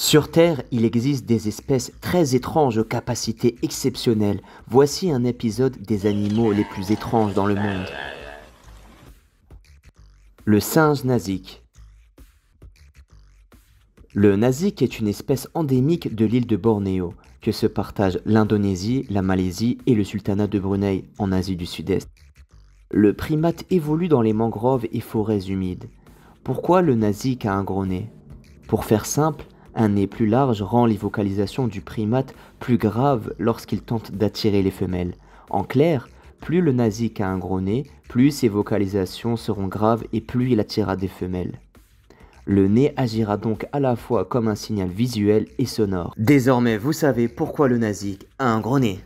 Sur Terre, il existe des espèces très étranges aux capacités exceptionnelles. Voici un épisode des animaux les plus étranges dans le monde. Le singe nazik. Le nazik est une espèce endémique de l'île de Bornéo, que se partagent l'Indonésie, la Malaisie et le sultanat de Brunei en Asie du Sud-Est. Le primate évolue dans les mangroves et forêts humides. Pourquoi le nazik a un gros nez Pour faire simple, un nez plus large rend les vocalisations du primate plus graves lorsqu'il tente d'attirer les femelles. En clair, plus le nazik a un gros nez, plus ses vocalisations seront graves et plus il attirera des femelles. Le nez agira donc à la fois comme un signal visuel et sonore. Désormais, vous savez pourquoi le nazik a un gros nez.